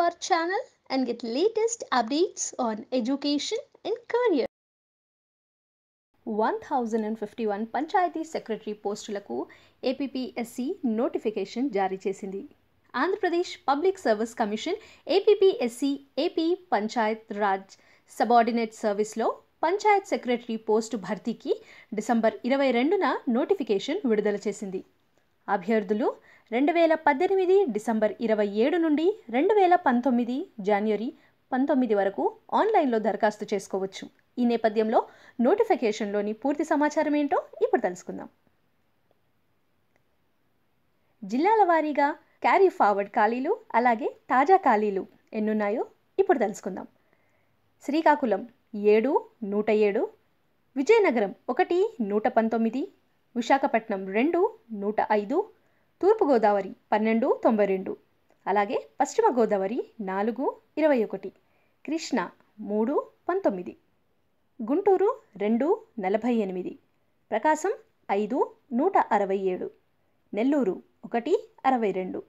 our channel and get latest updates on education and career. 1051 పంచాయతీ secretary పోస్టులకు APPSC notification జారీ చేసింది Andhra Pradesh public service commission APPSC AP panchayat raj subordinate సర్వీస్లో panchayat secretary post భర్తీకి December ఇరవై రెండున నోటిఫికేషన్ విడుదల చేసింది అభ్యర్థులు రెండు వేల పద్దెనిమిది డిసెంబర్ ఇరవై ఏడు నుండి రెండు వేల పంతొమ్మిది జనవరి పంతొమ్మిది వరకు ఆన్లైన్లో దరఖాస్తు చేసుకోవచ్చు ఈ నేపథ్యంలో నోటిఫికేషన్లోని పూర్తి సమాచారం ఏంటో ఇప్పుడు తెలుసుకుందాం జిల్లాల వారీగా క్యారీ ఫార్వర్డ్ ఖాళీలు అలాగే తాజా ఖాళీలు ఎన్నున్నాయో ఇప్పుడు తెలుసుకుందాం శ్రీకాకుళం ఏడు నూట ఏడు విజయనగరం ఒకటి నూట పంతొమ్మిది విశాఖపట్నం రెండు నూట ఐదు తూర్పుగోదావరి పన్నెండు తొంభై రెండు అలాగే పశ్చిమ గోదావరి నాలుగు ఇరవై ఒకటి కృష్ణ మూడు పంతొమ్మిది గుంటూరు రెండు నలభై ఎనిమిది ప్రకాశం ఐదు నూట అరవై ఏడు నెల్లూరు ఒకటి అరవై రెండు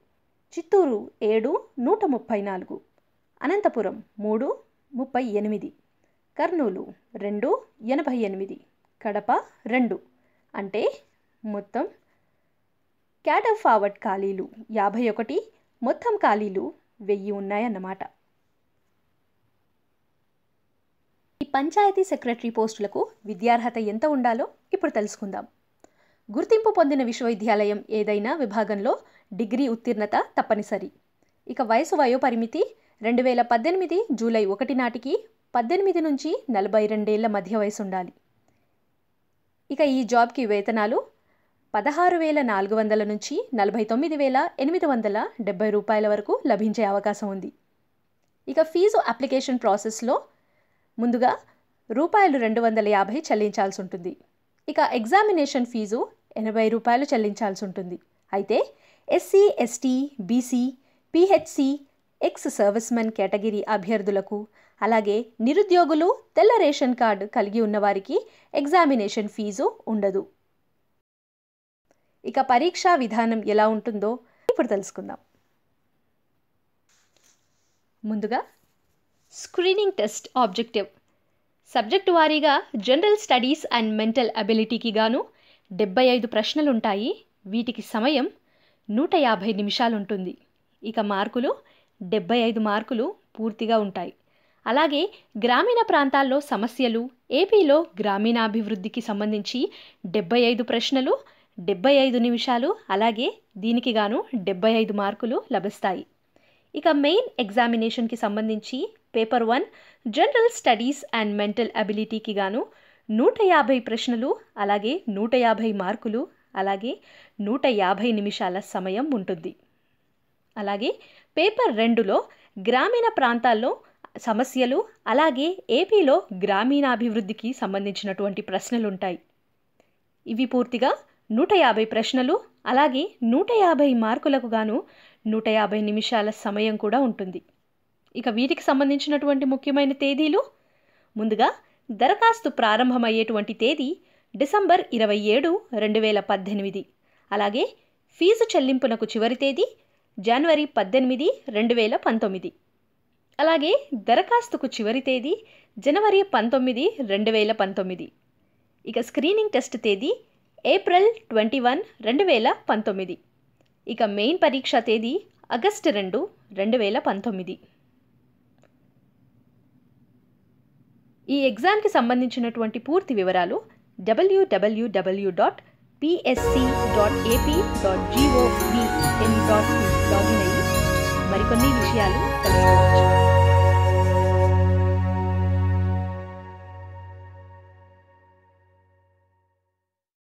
చిత్తూరు ఏడు నూట ముప్పై నాలుగు అనంతపురం మూడు ముప్పై ఎనిమిది కర్నూలు రెండు ఎనభై ఎనిమిది కడప రెండు అంటే మొత్తం ఆఫ్ ఫార్వర్డ్ ఖాళీలు యాభై ఒకటి మొత్తం ఖాళీలు వెయ్యి ఉన్నాయన్నమాట ఈ పంచాయతీ సెక్రటరీ పోస్టులకు విద్యార్హత ఎంత ఉండాలో ఇప్పుడు తెలుసుకుందాం గుర్తింపు పొందిన విశ్వవిద్యాలయం ఏదైనా విభాగంలో డిగ్రీ ఉత్తీర్ణత తప్పనిసరి ఇక వయసు వయోపరిమితి రెండు వేల పద్దెనిమిది జూలై ఒకటి నాటికి పద్దెనిమిది నుంచి నలభై రెండేళ్ల మధ్య వయసు ఉండాలి ఇక ఈ జాబ్కి వేతనాలు పదహారు వేల నాలుగు వందల నుంచి నలభై తొమ్మిది వేల ఎనిమిది వందల డెబ్బై రూపాయల వరకు లభించే అవకాశం ఉంది ఇక ఫీజు అప్లికేషన్ ప్రాసెస్లో ముందుగా రూపాయలు రెండు వందల యాభై చెల్లించాల్సి ఉంటుంది ఇక ఎగ్జామినేషన్ ఫీజు ఎనభై రూపాయలు చెల్లించాల్సి ఉంటుంది అయితే SC ST BC PHC ex servicemen category అభ్యర్థులకు అలాగే నిరుద్యోగులు తెల్ల రేషన్ కార్డు కలిగి ఉన్నవారికి ఎగ్జామినేషన్ ఫీజు ఉండదు ఇక పరీక్షా విధానం ఎలా ఉంటుందో ఇప్పుడు తెలుసుకుందాం ముందుగా స్క్రీనింగ్ టెస్ట్ ఆబ్జెక్టివ్ సబ్జెక్టు వారీగా జనరల్ స్టడీస్ అండ్ మెంటల్ అబిలిటీకి గాను డెబ్బై ఐదు ప్రశ్నలుంటాయి వీటికి సమయం నూట యాభై నిమిషాలుంటుంది ఇక మార్కులు డెబ్బై ఐదు మార్కులు పూర్తిగా ఉంటాయి అలాగే గ్రామీణ ప్రాంతాల్లో సమస్యలు ఏపీలో గ్రామీణాభివృద్ధికి సంబంధించి డెబ్బై ఐదు ప్రశ్నలు డెబ్బై ఐదు నిమిషాలు అలాగే దీనికి గాను డెబ్బై ఐదు మార్కులు లభిస్తాయి ఇక మెయిన్ ఎగ్జామినేషన్కి సంబంధించి paper one general studies and mental అబిలిటీకి గాను నూట యాభై ప్రశ్నలు అలాగే నూట యాభై మార్కులు అలాగే నూట యాభై నిమిషాల సమయం ఉంటుంది అలాగే పేపర్ రెండులో గ్రామీణ ప్రాంతాల్లో సమస్యలు అలాగే ఏపీలో గ్రామీణాభివృద్ధికి సంబంధించినటువంటి ప్రశ్నలుంటాయి ఇవి పూర్తిగా నూట యాభై ప్రశ్నలు అలాగే నూట యాభై మార్కులకు గాను నూట యాభై నిమిషాల సమయం కూడా ఉంటుంది ఇక వీటికి సంబంధించినటువంటి ముఖ్యమైన తేదీలు ముందుగా దరఖాస్తు ప్రారంభమయ్యేటువంటి తేదీ డిసెంబర్ ఇరవై ఏడు రెండు వేల పద్దెనిమిది అలాగే ఫీజు చెల్లింపునకు చివరి తేదీ జనవరి పద్దెనిమిది రెండు వేల పంతొమ్మిది అలాగే దరఖాస్తుకు చివరి తేదీ జనవరి పంతొమ్మిది రెండు వేల పంతొమ్మిది ఇక స్క్రీనింగ్ టెస్ట్ తేదీ ఏప్రిల్ ట్వంటీ వన్ రెండు వేల పంతొమ్మిది ఇక మెయిన్ పరీక్ష తేదీ ఆగస్టు రెండు రెండు వేల పంతొమ్మిది ఈ ఎగ్జామ్కి సంబంధించినటువంటి పూర్తి వివరాలు డబ్ల్యూడబ్ల్యూడబ్ల్యూ dot PSC dot AP dot G O V in dot in login అయ్యి మరికొన్ని విషయాలు తెలుసుకోవచ్చు